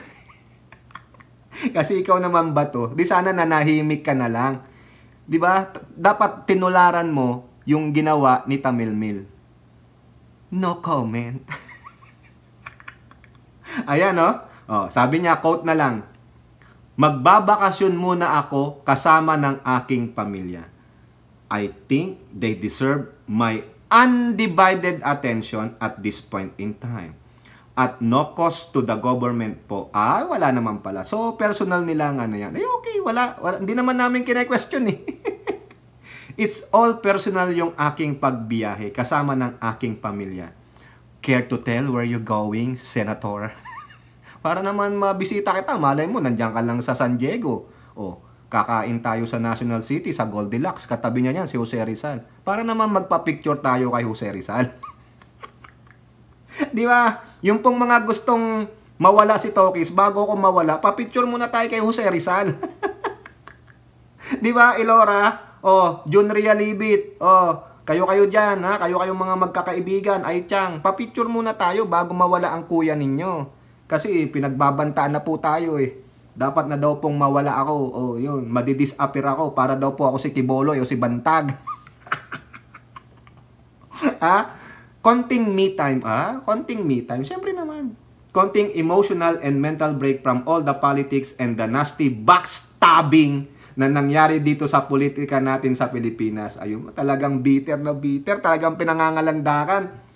S1: Kasi ikaw naman ba to? Di sana nanahimik ka na lang. Di ba? Dapat tinularan mo yung ginawa ni Tamilmil. No comment. Ayan, no? Oh. oh, sabi niya, quote na lang Magbabakasyon muna ako kasama ng aking pamilya. I think they deserve my undivided attention at this point in time. At no cost to the government po. Ah, wala naman pala. So, personal nila nga na yan. Ay, eh, okay, wala. wala. Hindi naman namin kina-question eh. It's all personal yung aking pagbiyahe kasama ng aking pamilya. Care to tell where you're going, Senator? Para naman mabisita kita, malay mo, nandiyan ka lang sa San Diego. O, kakain tayo sa National City, sa Goldilocks, katabi niya yan si Jose Rizal. Para naman magpa-picture tayo kay Jose Rizal. Di ba? Yung pong mga gustong mawala si Tokis, bago ko mawala, pa-picture muna tayo kay Jose Rizal. Di ba, Ilora? Oh, June Libit. Oh, kayo-kayo dyan, ha? kayo kayong mga magkakaibigan. Ay, pa-picture muna tayo bago mawala ang kuya ninyo. Kasi pinagbabantaan na po tayo eh. Dapat na daw pong mawala ako. O oh, yun, madidisappear ako para daw po ako si Kiboloy o si Bantag. ah? Konting me time, ah? Konting me time. Siyempre naman. Konting emotional and mental break from all the politics and the nasty backstabbing na nangyari dito sa politika natin sa Pilipinas. Ayun, talagang bitter na bitter, talagang pinangangalandakan.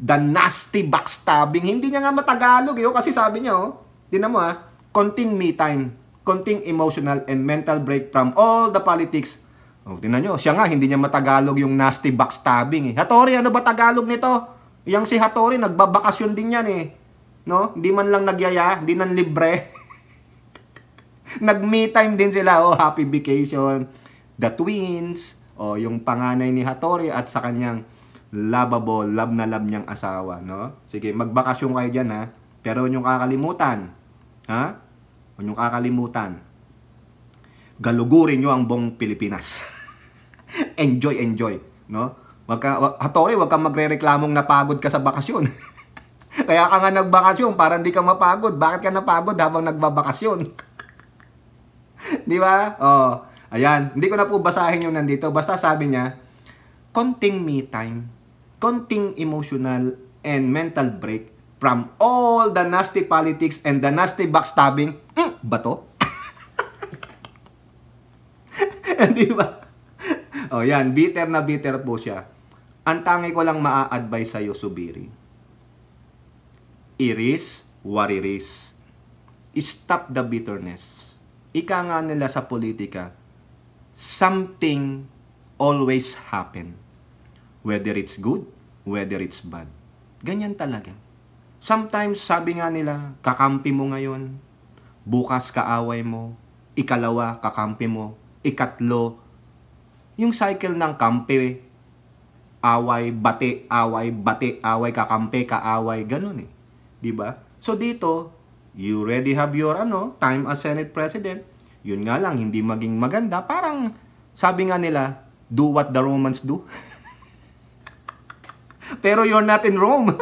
S1: The nasty backstabbing. Hindi niya nga matagalog eh. Oh, kasi sabi niya oh, tinan mo ah, konting me time, konting emotional and mental break from all the politics. Oh, tinan niyo, siya nga hindi niya matagalog yung nasty backstabbing eh. Hattori, ano ba Tagalog nito? Yang si Hattori, nagbabakasyon din yan eh. No? Hindi man lang nagyaya, hindi nang libre. Nag-me time din sila, oh, happy vacation. The twins, oh, yung panganay ni Hattori at sa kanyang lovable, love na love niyang asawa, no? Sige, magbakasyon kayo diyan ha? Pero huwag kakalimutan, ha? Huwag kakalimutan. Galugurin niyo ang buong Pilipinas. enjoy, enjoy, no? Wag ka, wag, hatore, wag kang magrereklamong napagod ka sa bakasyon. Kaya ka nga nagbakasyon para hindi ka mapagod. Bakit ka napagod habang nagbabakasyon? Di ba? Oh, ayan. Hindi ko na po basahin yung nandito. Basta sabi niya, konting me time konting emotional and mental break from all the nasty politics and the nasty backstabbing. Mm, bato? Di ba? O oh, yan, bitter na bitter po siya. Ang tangi ko lang maa-advise sa'yo, Subiri. Iris, wariris. Stop the bitterness. Ika nga nila sa politika, something always happen. Whether it's good, whether it's bad. Ganyan talaga. Sometimes, sabi nga nila, kakampi mo ngayon, bukas kaaway mo, ikalawa kakampi mo, ikatlo, yung cycle ng kampi, away, bate, away, bate, away, kakampi, kaaway, ganun eh. ba? Diba? So dito, you already have your ano, time as Senate President. Yun nga lang, hindi maging maganda. Parang, sabi nga nila, do what the Romans do. Pero you're not in Rome.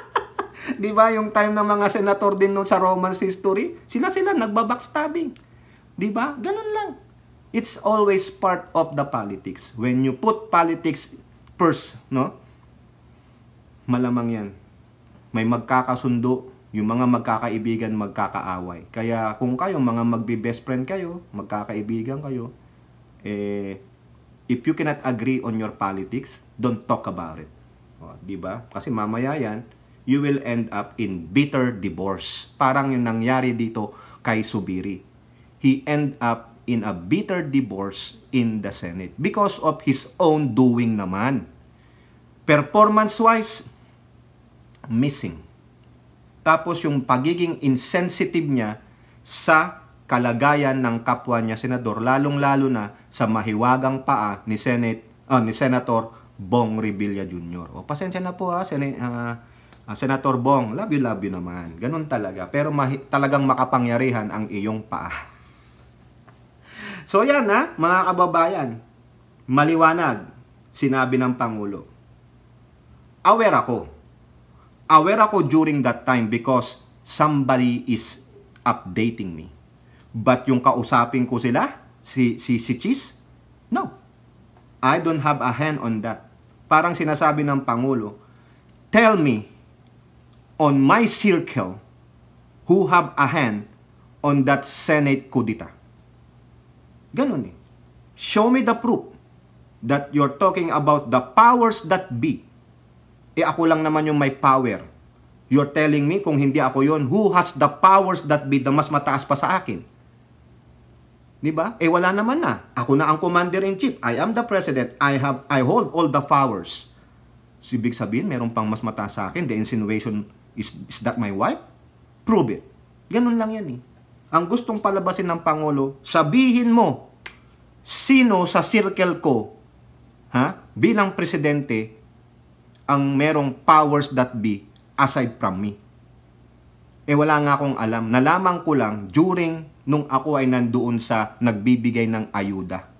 S1: 'Di ba yung time ng mga senator din noon sa Roman history, sila sila nagbabackstabbing. 'Di ba? Ganun lang. It's always part of the politics. When you put politics first, no? Malamang 'yan. May magkakasundo yung mga magkakaibigan magkakaaway. Kaya kung kayo mga magbe-best friend kayo, magkakaibigan kayo, eh if you cannot agree on your politics, don't talk about it. O, oh, di ba? Kasi mamaya yan, you will end up in bitter divorce. Parang yung nangyari dito kay Subiri. He end up in a bitter divorce in the Senate because of his own doing naman. Performance-wise, missing. Tapos yung pagiging insensitive niya sa kalagayan ng kapwa niya senador lalong-lalo na sa mahiwagang paa ni Senate uh, ni Senator Bong Revilla Jr. O, pasensya na po ha, ah, Sen- uh, ah, uh, ah, Senator Bong, love you, love you naman. Ganun talaga. Pero talagang makapangyarihan ang iyong paa. so yan ha, mga kababayan. Maliwanag, sinabi ng Pangulo. Aware ako. Aware ako during that time because somebody is updating me. But yung kausapin ko sila, si, si, si Cheese, no. I don't have a hand on that parang sinasabi ng Pangulo, Tell me, on my circle, who have a hand on that Senate kudita. Ganun eh. Show me the proof that you're talking about the powers that be. Eh ako lang naman yung may power. You're telling me kung hindi ako yon who has the powers that be, the mas mataas pa sa akin. Di ba? Eh wala naman na. Ako na ang commander-in-chief. I am the president. I have I hold all the powers. So, ibig sabihin, meron pang mas mataas sa akin. The insinuation is, is that my wife? Prove it. Ganun lang yan eh. Ang gustong palabasin ng Pangulo, sabihin mo, sino sa circle ko ha, bilang presidente ang merong powers that be aside from me. Eh wala nga akong alam. Nalaman ko lang during nung ako ay nandoon sa nagbibigay ng ayuda.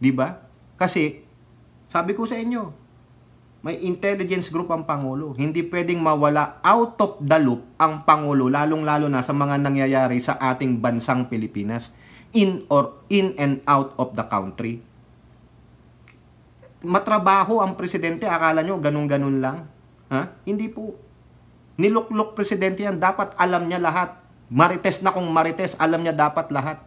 S1: 'Di ba? Kasi sabi ko sa inyo, may intelligence group ang pangulo. Hindi pwedeng mawala out of the loop ang pangulo lalong-lalo na sa mga nangyayari sa ating bansang Pilipinas in or in and out of the country. Matrabaho ang presidente, akala nyo ganun-ganun lang. Ha? Hindi po. Niluklok presidente yan, dapat alam niya lahat. Marites na kung marites, alam niya dapat lahat.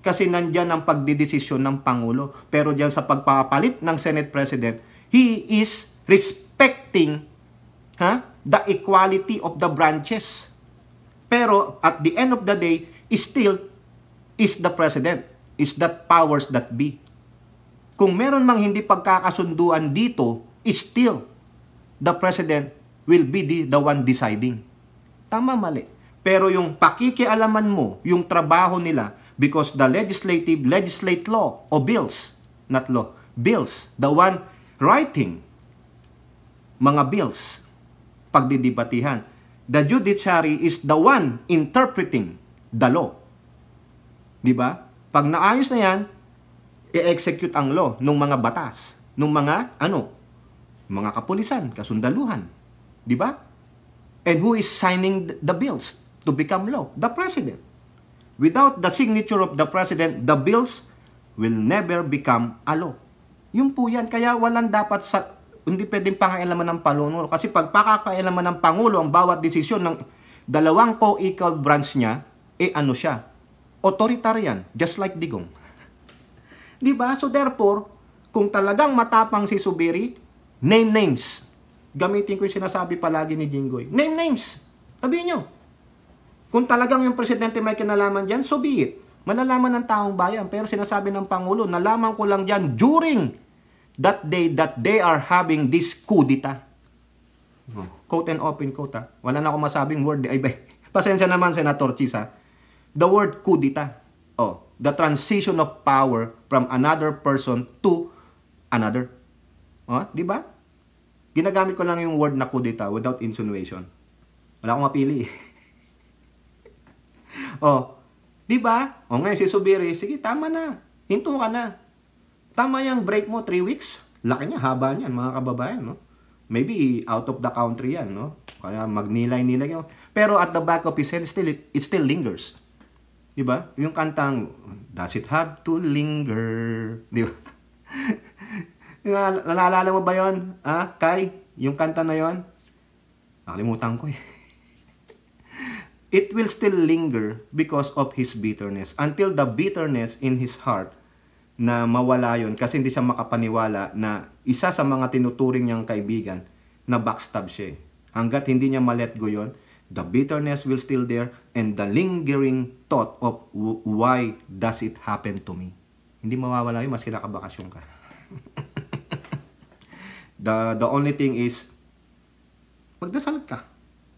S1: Kasi nandiyan ang pagdidesisyon ng Pangulo. Pero dyan sa pagpapalit ng Senate President, he is respecting ha, the equality of the branches. Pero at the end of the day, still is the President, is that powers that be. Kung meron mang hindi pagkakasunduan dito, still the President will be the, the one deciding. Tama, mali. Pero yung pakikialaman mo, yung trabaho nila, because the legislative, legislate law, o bills, not law, bills, the one writing, mga bills, pagdidibatihan. The judiciary is the one interpreting the law. Di ba? Pag naayos na yan, i-execute ang law ng mga batas, ng mga ano, mga kapulisan, kasundaluhan. Di ba? And who is signing the bills? to become law, the President. Without the signature of the President, the bills will never become a law. Yun po yan. Kaya walang dapat sa... Hindi pwedeng pangailaman ng Pangulo. Kasi pag pakakailaman ng Pangulo ang bawat desisyon ng dalawang co-equal branch niya, eh ano siya? Authoritarian. Just like Digong. Di ba? So therefore, kung talagang matapang si Subiri, name names. Gamitin ko yung sinasabi palagi ni Jinggoy. Name names. Sabihin nyo. Kung talagang yung Presidente may kinalaman dyan, so be it. Malalaman ng taong bayan. Pero sinasabi ng Pangulo, nalaman ko lang dyan during that day that they are having this kudita. Oh, quote and open quote ha. Wala na akong masabing word. Ay, bay. Pasensya naman, Senator Chisa. The word kudita. Oh, the transition of power from another person to another. Oh, di ba? Ginagamit ko lang yung word na kudita without insinuation. Wala akong mapili. oh, 'di ba? O oh, ngayon si Subiri, sige tama na. Hinto ka na. Tama yung break mo 3 weeks. Laki niya, haba niyan mga kababayan, no? Maybe out of the country yan, no? Kaya magnilay-nilay yun. Pero at the back of his head, still, it, still lingers. Di ba? Yung kantang, does it have to linger? Di ba? Nalala mo ba yon? Ah, Kai? Yung kanta na yon? Nakalimutan ko eh. it will still linger because of his bitterness. Until the bitterness in his heart na mawala yon kasi hindi siya makapaniwala na isa sa mga tinuturing niyang kaibigan na backstab siya. Eh. Hanggat hindi niya malet go yon, the bitterness will still there and the lingering thought of why does it happen to me. Hindi mawawala yun, maski nakabakasyon ka. the, the only thing is, magdasal ka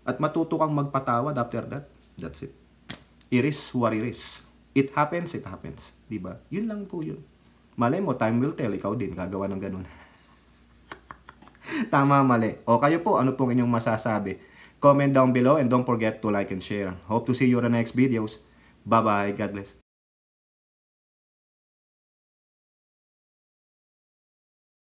S1: at matuto kang magpatawad after that. That's it. It is what it is. It happens, it happens. Diba? Yun lang po yun. Malay mo, time will tell. Ikaw din, gagawa ng ganun. Tama, mali. O kayo po, ano pong inyong masasabi? Comment down below and don't forget to like and share. Hope to see you on the next videos. Bye-bye. God bless.